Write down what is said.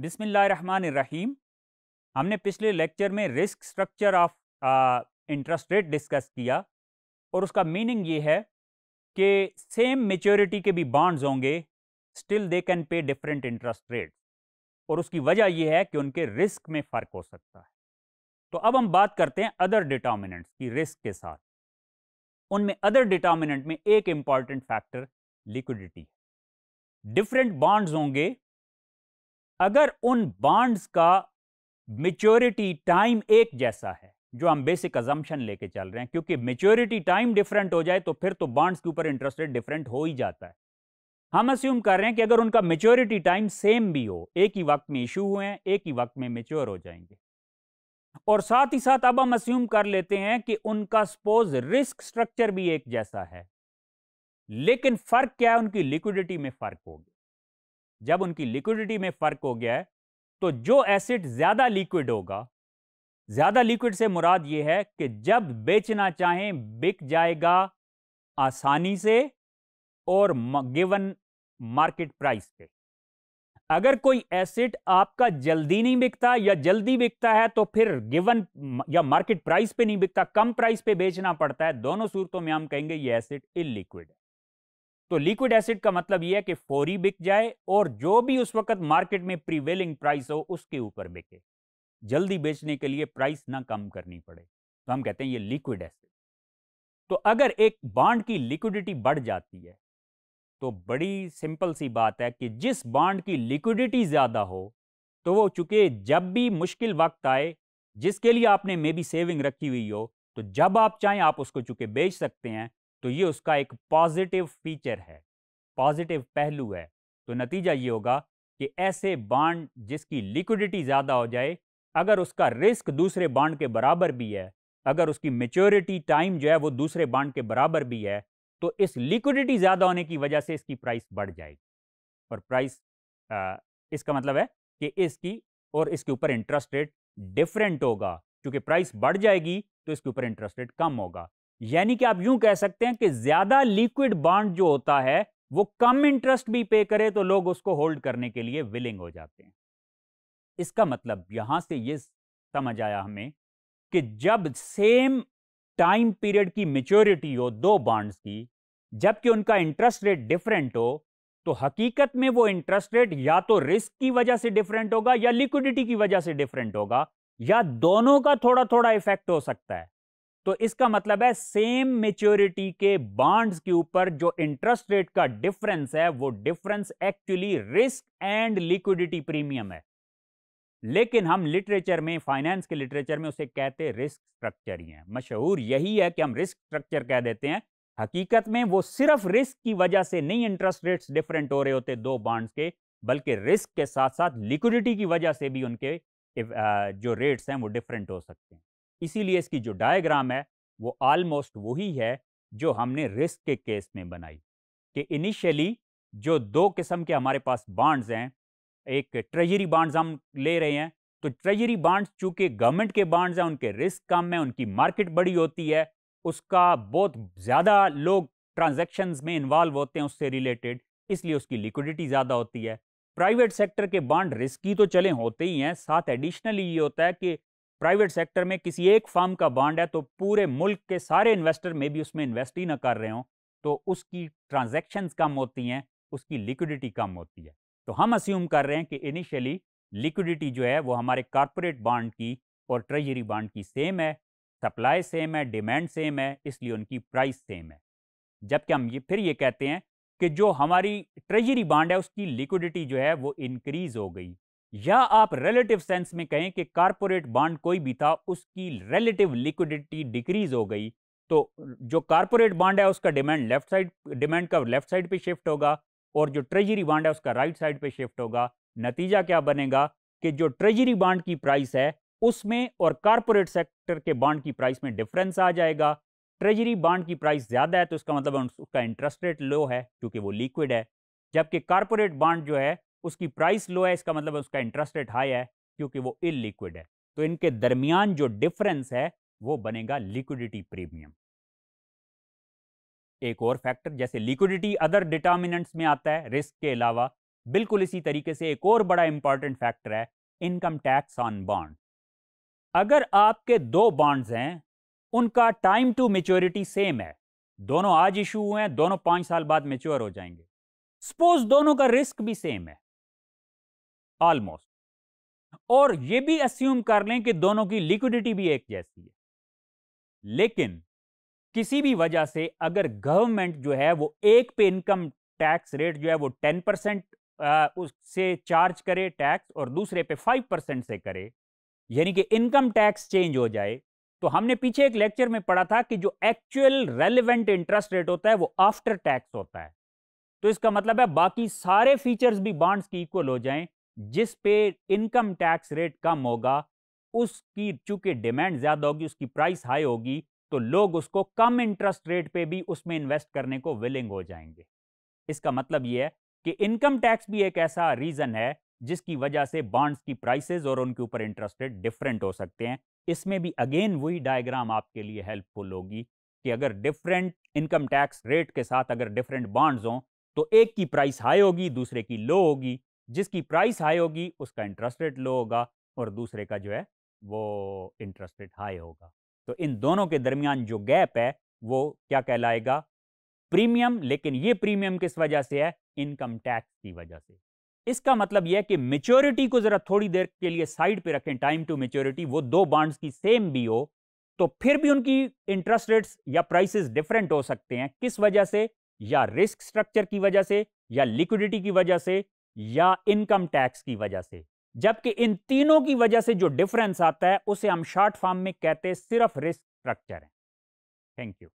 रहीम हमने पिछले लेक्चर में risk structure of interest rate discuss किया और उसका मीनिंग ये है कि सेम मेच्योरिटी के भी बॉन्ड्स होंगे still they can pay different interest rate और उसकी वजह यह है कि उनके रिस्क में फ़र्क हो सकता है तो अब हम बात करते हैं अदर डिटर्मिनेंट्स की रिस्क के साथ उनमें अदर डिटर्मिनेंट में एक इम्पॉर्टेंट फैक्टर लिक्विडिटी है डिफरेंट बॉन्ड्स होंगे अगर उन बॉन्ड्स का मेच्योरिटी टाइम एक जैसा है जो हम बेसिक अजम्पन लेके चल रहे हैं क्योंकि मेच्योरिटी टाइम डिफरेंट हो जाए तो फिर तो बॉन्ड्स के ऊपर इंटरेस्ट रेट डिफरेंट हो ही जाता है हम अस्यूम कर रहे हैं कि अगर उनका मेच्योरिटी टाइम सेम भी हो एक ही वक्त में इशू हुए हैं एक ही वक्त में मेच्योर हो जाएंगे और साथ ही साथ अब हम अस्यूम कर लेते हैं कि उनका सपोज रिस्क स्ट्रक्चर भी एक जैसा है लेकिन फर्क क्या है उनकी लिक्विडिटी में फर्क होगी जब उनकी लिक्विडिटी में फ़र्क हो गया है तो जो एसिड ज़्यादा लिक्विड होगा ज़्यादा लिक्विड से मुराद यह है कि जब बेचना चाहें बिक जाएगा आसानी से और गिवन मार्केट प्राइस पे अगर कोई एसिड आपका जल्दी नहीं बिकता या जल्दी बिकता है तो फिर गिवन या मार्केट प्राइस पे नहीं बिकता कम प्राइस पे बेचना पड़ता है दोनों सूरतों में हम कहेंगे ये एसिड इलिक्विड है तो लिक्विड एसिड का मतलब यह है कि फोरी बिक जाए और जो भी उस वक्त मार्केट में प्रीवेलिंग प्राइस हो उसके ऊपर बिके जल्दी बेचने के लिए प्राइस ना कम करनी पड़े तो हम कहते हैं ये लिक्विड एसिड तो अगर एक बांड की लिक्विडिटी बढ़ जाती है तो बड़ी सिंपल सी बात है कि जिस बांड की लिक्विडिटी ज़्यादा हो तो वो चूंकि जब भी मुश्किल वक्त आए जिसके लिए आपने मे बी सेविंग रखी हुई हो तो जब आप चाहें आप उसको चूंकि बेच सकते हैं तो ये उसका एक पॉजिटिव फीचर है पॉजिटिव पहलू है तो नतीजा ये होगा कि ऐसे बांड जिसकी लिक्विडिटी ज़्यादा हो जाए अगर उसका रिस्क दूसरे बांड के बराबर भी है अगर उसकी मेच्योरिटी टाइम जो है वो दूसरे बांड के बराबर भी है तो इस लिक्विडिटी ज़्यादा होने की वजह से इसकी प्राइस बढ़ जाएगी और प्राइस आ, इसका मतलब है कि इसकी और इसके ऊपर इंटरेस्ट रेट डिफरेंट होगा क्योंकि प्राइस बढ़ जाएगी तो इसके ऊपर इंटरेस्ट रेट कम होगा यानी कि आप यूं कह सकते हैं कि ज्यादा लिक्विड बॉन्ड जो होता है वो कम इंटरेस्ट भी पे करे तो लोग उसको होल्ड करने के लिए विलिंग हो जाते हैं इसका मतलब यहां से ये समझ आया हमें कि जब सेम टाइम पीरियड की मेच्योरिटी हो दो बॉन्ड्स की जबकि उनका इंटरेस्ट रेट डिफरेंट हो तो हकीकत में वो इंटरेस्ट रेट या तो रिस्क की वजह से डिफरेंट होगा या लिक्विडिटी की वजह से डिफरेंट होगा या दोनों का थोड़ा थोड़ा इफेक्ट हो सकता है तो इसका मतलब है सेम मेच्योरिटी के बॉन्ड्स के ऊपर जो इंटरेस्ट रेट का डिफरेंस है वो difference actually risk and liquidity premium है लेकिन हम लिटरेचर में फाइनेंस के लिटरेचर में उसे कहते रिस्क स्ट्रक्चर ही है मशहूर यही है कि हम रिस्क स्ट्रक्चर कह देते हैं हकीकत में वो सिर्फ रिस्क की वजह से नहीं इंटरेस्ट रेट्स डिफरेंट हो रहे होते दो बॉन्ड्स के बल्कि रिस्क के साथ साथ लिक्विडिटी की वजह से भी उनके जो रेट्स हैं वो डिफरेंट हो सकते हैं इसीलिए इसकी जो डायग्राम है वो ऑलमोस्ट वही है जो हमने रिस्क के केस में बनाई कि इनिशियली जो दो किस्म के हमारे पास बॉन्ड्स हैं एक ट्रेजरी बॉन्ड्स हम ले रहे हैं तो ट्रेजरी बॉन्ड्स चूंकि गवर्नमेंट के बॉन्ड्स हैं उनके रिस्क कम है उनकी मार्केट बड़ी होती है उसका बहुत ज़्यादा लोग ट्रांजेक्शन में इन्वॉल्व होते हैं उससे रिलेटेड इसलिए उसकी लिक्विडिटी ज़्यादा होती है प्राइवेट सेक्टर के बॉन्ड रिस्की तो चले होते ही हैं साथ एडिशनली ये होता है कि प्राइवेट सेक्टर में किसी एक फर्म का बॉन्ड है तो पूरे मुल्क के सारे इन्वेस्टर में भी उसमें इन्वेस्ट ही ना कर रहे हों तो उसकी ट्रांजेक्शन कम होती हैं उसकी लिक्विडिटी कम होती है तो हम अस्यूम कर रहे हैं कि इनिशियली लिक्विडिटी जो है वो हमारे कॉरपोरेट बॉन्ड की और ट्रेजरी बॉन्ड की सेम है सप्लाई सेम है डिमांड सेम है इसलिए उनकी प्राइस सेम है जबकि हम ये फिर ये कहते हैं कि जो हमारी ट्रेजरी बॉन्ड है उसकी लिक्विडिटी जो है वो इनक्रीज हो गई या आप रिलेटिव सेंस में कहें कि कारपोरेट बॉन्ड कोई भी था उसकी रिलेटिव लिक्विडिटी डिक्रीज हो गई तो जो कारपोरेट बॉन्ड है उसका डिमांड लेफ्ट साइड डिमांड का लेफ्ट साइड पे शिफ्ट होगा और जो ट्रेजरी बॉन्ड है उसका राइट साइड पे शिफ्ट होगा नतीजा क्या बनेगा कि जो ट्रेजरी बॉन्ड की प्राइस है उसमें और कारपोरेट सेक्टर के बॉन्ड की प्राइस में डिफरेंस आ जाएगा ट्रेजरी बॉन्ड की प्राइस ज़्यादा है तो मतलब उसका मतलब उसका इंटरेस्ट रेट लो है क्योंकि वो लिक्विड है जबकि कारपोरेट बॉन्ड जो है उसकी प्राइस लो है इसका मतलब उसका इंटरेस्ट रेट हाई है क्योंकि वो इलिक्विड है तो इनके दरमियान जो डिफरेंस है वो बनेगा लिक्विडिटी प्रीमियम एक और फैक्टर जैसे लिक्विडिटी अदर डिटर्मिनेंट्स में आता है रिस्क के अलावा बिल्कुल इसी तरीके से एक और बड़ा इंपॉर्टेंट फैक्टर है इनकम टैक्स ऑन बॉन्ड अगर आपके दो बॉन्ड्स हैं उनका टाइम टू मेच्योरिटी सेम है दोनों आज इशू हुए हैं दोनों पांच साल बाद मेच्योर हो जाएंगे सपोज दोनों का रिस्क भी सेम है ऑलमोस्ट और ये भी अस्यूम कर लें कि दोनों की लिक्विडिटी भी एक जैसी है लेकिन किसी भी वजह से अगर गवर्नमेंट जो है वो एक पे इनकम टैक्स रेट जो है वो टेन परसेंट उससे चार्ज करे टैक्स और दूसरे पे फाइव परसेंट से करे यानी कि इनकम टैक्स चेंज हो जाए तो हमने पीछे एक लेक्चर में पढ़ा था कि जो एक्चुअल रेलिवेंट इंटरेस्ट रेट होता है वो आफ्टर टैक्स होता है तो इसका मतलब है बाकी सारे फीचर्स भी बॉन्ड्स की इक्वल हो जाएं जिस पे इनकम टैक्स रेट कम होगा उसकी चूंकि डिमांड ज़्यादा होगी उसकी प्राइस हाई होगी तो लोग उसको कम इंटरेस्ट रेट पे भी उसमें इन्वेस्ट करने को विलिंग हो जाएंगे इसका मतलब यह है कि इनकम टैक्स भी एक ऐसा रीज़न है जिसकी वजह से बॉन्ड्स की प्राइसेस और उनके ऊपर इंटरेस्ट रेट डिफरेंट हो सकते हैं इसमें भी अगेन वही डायग्राम आपके लिए हेल्पफुल होगी कि अगर डिफरेंट इनकम टैक्स रेट के साथ अगर डिफरेंट बॉन्ड्स हों तो एक की प्राइस हाई होगी दूसरे की लो होगी जिसकी प्राइस हाई होगी उसका इंटरेस्ट रेट लो होगा और दूसरे का जो है वो इंटरेस्ट रेट हाई होगा तो इन दोनों के दरमियान जो गैप है वो क्या कहलाएगा प्रीमियम लेकिन ये प्रीमियम किस वजह से है इनकम टैक्स की वजह से इसका मतलब यह है कि मेच्योरिटी को जरा थोड़ी देर के लिए साइड पे रखें टाइम टू मेच्योरिटी वो दो बॉन्ड्स की सेम भी हो तो फिर भी उनकी इंटरेस्ट रेट्स या प्राइसेस डिफरेंट हो सकते हैं किस वजह से या रिस्क स्ट्रक्चर की वजह से या लिक्विडिटी की वजह से या इनकम टैक्स की वजह से जबकि इन तीनों की वजह से जो डिफरेंस आता है उसे हम शॉर्ट फॉर्म में कहते हैं सिर्फ रिस्क स्ट्रक्चर है थैंक यू